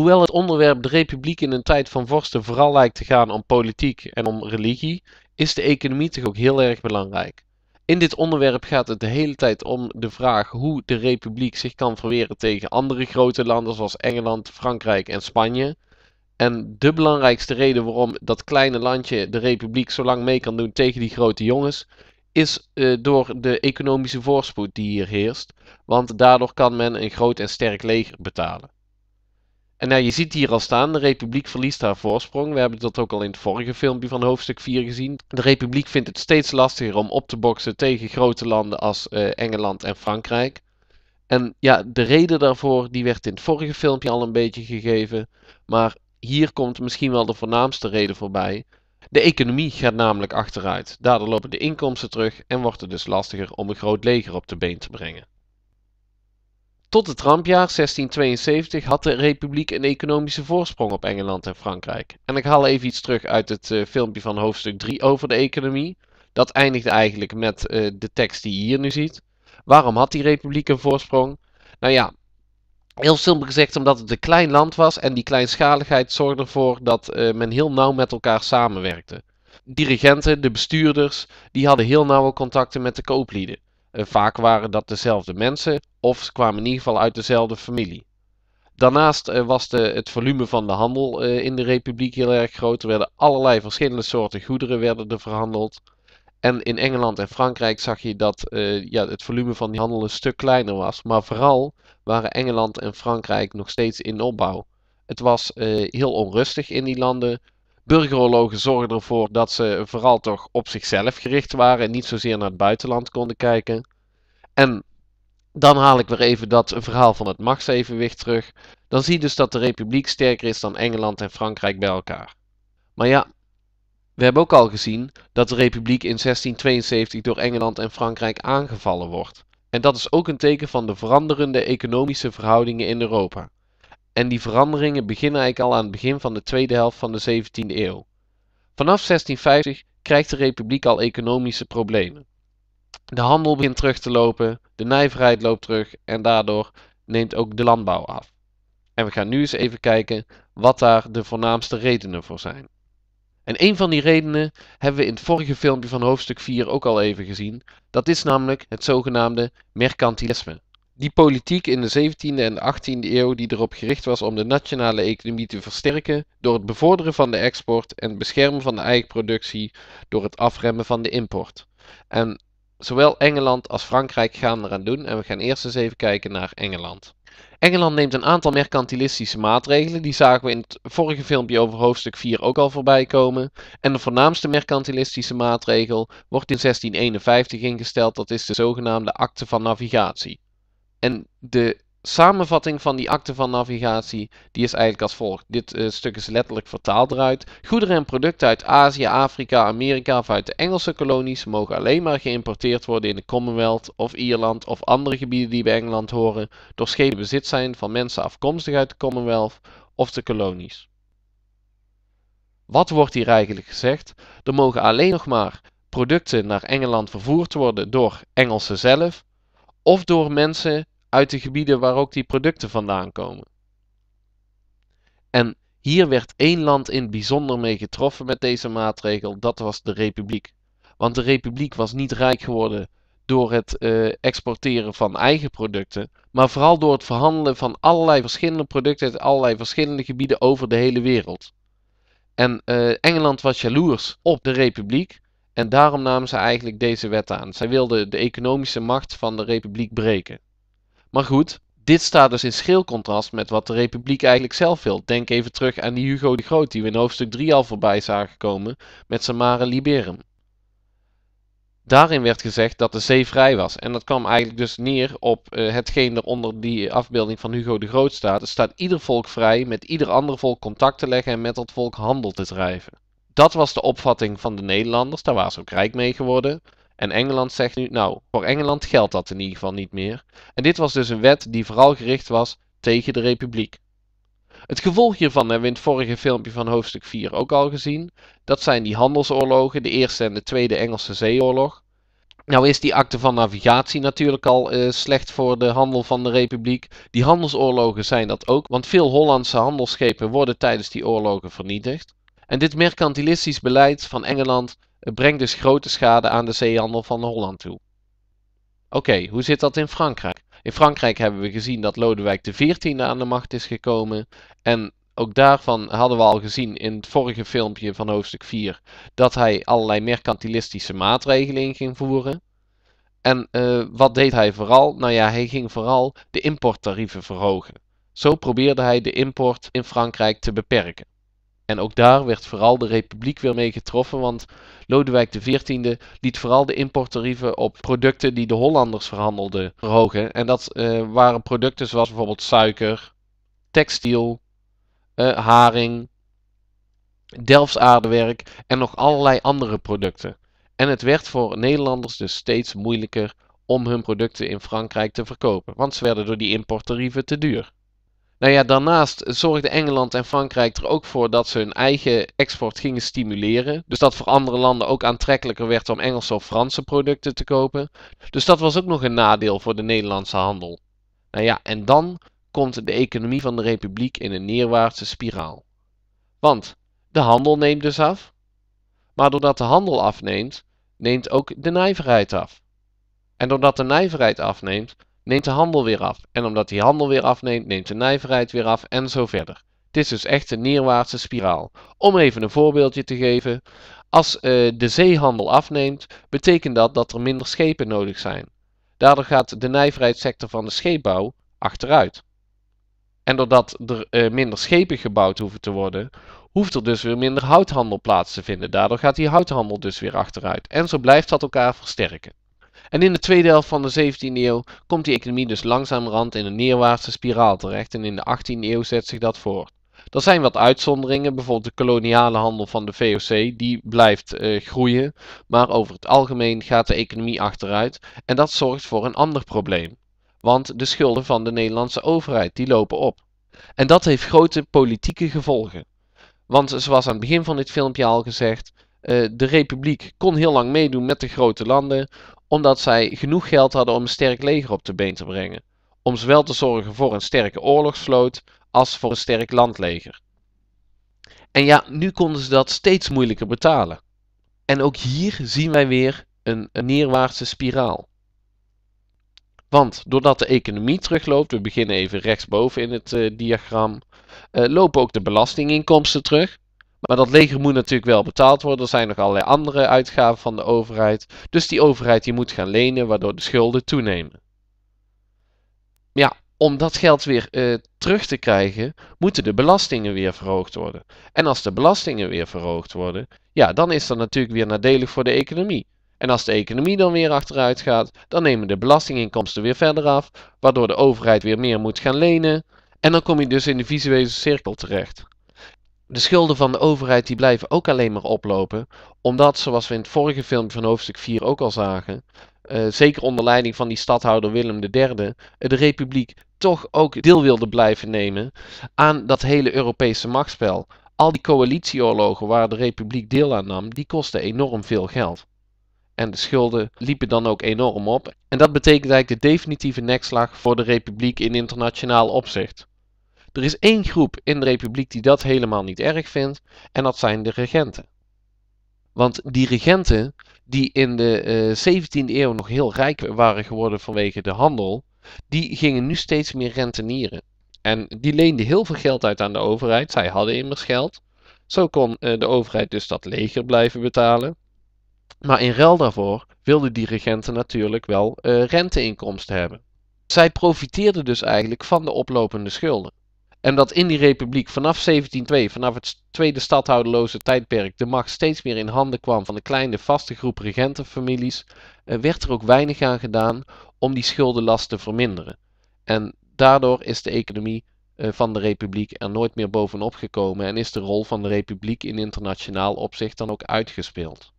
Hoewel het onderwerp de republiek in een tijd van vorsten vooral lijkt te gaan om politiek en om religie, is de economie toch ook heel erg belangrijk. In dit onderwerp gaat het de hele tijd om de vraag hoe de republiek zich kan verweren tegen andere grote landen zoals Engeland, Frankrijk en Spanje. En de belangrijkste reden waarom dat kleine landje de republiek zo lang mee kan doen tegen die grote jongens, is eh, door de economische voorspoed die hier heerst, want daardoor kan men een groot en sterk leger betalen. En nou, je ziet hier al staan, de Republiek verliest haar voorsprong. We hebben dat ook al in het vorige filmpje van hoofdstuk 4 gezien. De Republiek vindt het steeds lastiger om op te boksen tegen grote landen als eh, Engeland en Frankrijk. En ja, de reden daarvoor, die werd in het vorige filmpje al een beetje gegeven. Maar hier komt misschien wel de voornaamste reden voorbij. De economie gaat namelijk achteruit. Daardoor lopen de inkomsten terug en wordt het dus lastiger om een groot leger op de been te brengen. Tot het rampjaar 1672 had de Republiek een economische voorsprong op Engeland en Frankrijk. En ik haal even iets terug uit het eh, filmpje van hoofdstuk 3 over de economie. Dat eindigde eigenlijk met eh, de tekst die je hier nu ziet. Waarom had die Republiek een voorsprong? Nou ja, heel simpel gezegd omdat het een klein land was en die kleinschaligheid zorgde ervoor dat eh, men heel nauw met elkaar samenwerkte. Dirigenten, de bestuurders, die hadden heel nauwe contacten met de kooplieden. Eh, vaak waren dat dezelfde mensen of ze kwamen in ieder geval uit dezelfde familie. Daarnaast eh, was de, het volume van de handel eh, in de Republiek heel erg groot. Er werden allerlei verschillende soorten goederen werden verhandeld. En in Engeland en Frankrijk zag je dat ja, het volume van die handel een stuk kleiner was. Maar vooral waren Engeland en Frankrijk nog steeds in opbouw. Het was heel onrustig in die landen. Burgeroorlogen zorgden ervoor dat ze vooral toch op zichzelf gericht waren en niet zozeer naar het buitenland konden kijken. En dan haal ik weer even dat verhaal van het machtsevenwicht terug. Dan zie je dus dat de republiek sterker is dan Engeland en Frankrijk bij elkaar. Maar ja, we hebben ook al gezien dat de republiek in 1672 door Engeland en Frankrijk aangevallen wordt. En dat is ook een teken van de veranderende economische verhoudingen in Europa en die veranderingen beginnen eigenlijk al aan het begin van de tweede helft van de 17e eeuw. Vanaf 1650 krijgt de republiek al economische problemen. De handel begint terug te lopen, de nijverheid loopt terug en daardoor neemt ook de landbouw af. En we gaan nu eens even kijken wat daar de voornaamste redenen voor zijn. En een van die redenen hebben we in het vorige filmpje van hoofdstuk 4 ook al even gezien. Dat is namelijk het zogenaamde mercantilisme. Die politiek in de 17e en 18e eeuw die erop gericht was om de nationale economie te versterken door het bevorderen van de export en het beschermen van de eigen productie door het afremmen van de import. En zowel Engeland als Frankrijk gaan eraan doen en we gaan eerst eens even kijken naar Engeland. Engeland neemt een aantal mercantilistische maatregelen, die zagen we in het vorige filmpje over hoofdstuk 4 ook al voorbij komen. En de voornaamste mercantilistische maatregel wordt in 1651 ingesteld, dat is de zogenaamde Akte van Navigatie. En de samenvatting van die akte van navigatie, die is eigenlijk als volgt. Dit eh, stuk is letterlijk vertaald eruit. Goederen en producten uit Azië, Afrika, Amerika of uit de Engelse kolonies mogen alleen maar geïmporteerd worden in de Commonwealth of Ierland of andere gebieden die bij Engeland horen, door schepen bezit zijn van mensen afkomstig uit de Commonwealth of de kolonies. Wat wordt hier eigenlijk gezegd? Er mogen alleen nog maar producten naar Engeland vervoerd worden door Engelsen zelf of door mensen uit de gebieden waar ook die producten vandaan komen. En hier werd één land in het bijzonder mee getroffen met deze maatregel, dat was de Republiek. Want de Republiek was niet rijk geworden door het eh, exporteren van eigen producten, maar vooral door het verhandelen van allerlei verschillende producten uit allerlei verschillende gebieden over de hele wereld. En eh, Engeland was jaloers op de Republiek en daarom namen ze eigenlijk deze wet aan. Zij wilden de economische macht van de Republiek breken. Maar goed, dit staat dus in schil contrast met wat de Republiek eigenlijk zelf wil. Denk even terug aan die Hugo de Groot die we in hoofdstuk 3 al voorbij zagen komen met Mare Liberum. Daarin werd gezegd dat de zee vrij was. En dat kwam eigenlijk dus neer op uh, hetgeen er onder die afbeelding van Hugo de Groot staat. Er staat ieder volk vrij met ieder ander volk contact te leggen en met dat volk handel te drijven. Dat was de opvatting van de Nederlanders, daar waren ze ook rijk mee geworden. En Engeland zegt nu, nou, voor Engeland geldt dat in ieder geval niet meer. En dit was dus een wet die vooral gericht was tegen de republiek. Het gevolg hiervan hebben we in het vorige filmpje van hoofdstuk 4 ook al gezien. Dat zijn die handelsoorlogen, de Eerste en de Tweede Engelse Zeeoorlog. Nou is die akte van navigatie natuurlijk al eh, slecht voor de handel van de Republiek. Die handelsoorlogen zijn dat ook, want veel Hollandse handelsschepen worden tijdens die oorlogen vernietigd. En dit mercantilistisch beleid van Engeland het brengt dus grote schade aan de zeehandel van Holland toe. Oké, hoe zit dat in Frankrijk? In Frankrijk hebben we gezien dat Lodewijk XIV aan de macht is gekomen. En ook daarvan hadden we al gezien in het vorige filmpje van hoofdstuk 4 dat hij allerlei mercantilistische maatregelen in ging voeren. En eh, wat deed hij vooral? Nou ja, hij ging vooral de importtarieven verhogen. Zo probeerde hij de import in Frankrijk te beperken. En ook daar werd vooral de Republiek weer mee getroffen, want Lodewijk XIV liet vooral de importtarieven op producten die de Hollanders verhandelden verhogen. En dat eh, waren producten zoals bijvoorbeeld suiker, textiel, eh, haring, Delfts aardewerk en nog allerlei andere producten. En het werd voor Nederlanders dus steeds moeilijker om hun producten in Frankrijk te verkopen, want ze werden door die importtarieven te duur. Nou ja, daarnaast zorgde Engeland en Frankrijk er ook voor dat ze hun eigen export gingen stimuleren. Dus dat voor andere landen ook aantrekkelijker werd om Engelse of Franse producten te kopen. Dus dat was ook nog een nadeel voor de Nederlandse handel. Nou ja, en dan komt de economie van de republiek in een neerwaartse spiraal. Want de handel neemt dus af. Maar doordat de handel afneemt, neemt ook de nijverheid af. En doordat de nijverheid afneemt, neemt de handel weer af. En omdat die handel weer afneemt, neemt de nijverheid weer af en zo verder. Het is dus echt een neerwaartse spiraal. Om even een voorbeeldje te geven. Als eh, de zeehandel afneemt, betekent dat dat er minder schepen nodig zijn. Daardoor gaat de nijverheidssector van de scheepbouw achteruit. En doordat er eh, minder schepen gebouwd hoeven te worden, hoeft er dus weer minder houthandel plaats te vinden. Daardoor gaat die houthandel dus weer achteruit. En zo blijft dat elkaar versterken. En in de tweede helft van de 17e eeuw komt die economie dus langzamerhand in een neerwaartse spiraal terecht en in de 18e eeuw zet zich dat voort. Er zijn wat uitzonderingen, bijvoorbeeld de koloniale handel van de VOC, die blijft eh, groeien, maar over het algemeen gaat de economie achteruit en dat zorgt voor een ander probleem. Want de schulden van de Nederlandse overheid, die lopen op. En dat heeft grote politieke gevolgen. Want zoals aan het begin van dit filmpje al gezegd, eh, de Republiek kon heel lang meedoen met de grote landen, omdat zij genoeg geld hadden om een sterk leger op de been te brengen, om zowel te zorgen voor een sterke oorlogsvloot als voor een sterk landleger. En ja, nu konden ze dat steeds moeilijker betalen. En ook hier zien wij weer een, neerwaartse spiraal. Want doordat de economie terugloopt, we beginnen even rechtsboven in het eh, diagram, eh, lopen ook de belastinginkomsten terug. Maar dat leger moet natuurlijk wel betaald worden. Er zijn nog allerlei andere uitgaven van de overheid. Dus die overheid die moet gaan lenen, waardoor de schulden toenemen. Ja, om dat geld weer eh, terug te krijgen, moeten de belastingen weer verhoogd worden. En als de belastingen weer verhoogd worden, ja, dan is dat natuurlijk weer nadelig voor de economie. En als de economie dan weer achteruit gaat, dan nemen de belastinginkomsten weer verder af, waardoor de overheid weer meer moet gaan lenen. En dan kom je dus in de visuele cirkel terecht de schulden van de overheid die blijven ook alleen maar oplopen. Omdat, zoals we in het vorige filmpje van hoofdstuk 4 ook al zagen, eh, zeker onder leiding van die stadhouder Willem III, eh, de republiek toch ook deel wilde blijven nemen aan dat hele Europese machtsspel. Al die coalitieoorlogen waar de republiek deel aan nam, die kosten enorm veel geld. En de schulden liepen dan ook enorm op. En dat betekent eigenlijk de definitieve nekslag voor de republiek in internationaal opzicht. Er is één groep in de republiek die dat helemaal niet erg vindt en dat zijn de regenten. Want die regenten die in de 17e eh, eeuw nog heel rijk waren geworden vanwege de handel, die gingen nu steeds meer rentenieren. En die leenden heel veel geld uit aan de overheid. Zij hadden immers geld. Zo kon eh, de overheid dus dat leger blijven betalen. Maar in ruil daarvoor wilden die regenten natuurlijk wel eh, renteinkomsten hebben. Zij profiteerden dus eigenlijk van de oplopende schulden. En dat in die republiek vanaf 1702, vanaf het tweede stadhouderloze tijdperk, de macht steeds meer in handen kwam van de kleine vaste groep regentenfamilies, eh, werd er ook weinig aan gedaan om die schuldenlast te verminderen. En daardoor is de economie eh, van de republiek er nooit meer bovenop gekomen en is de rol van de republiek in internationaal opzicht dan ook uitgespeeld.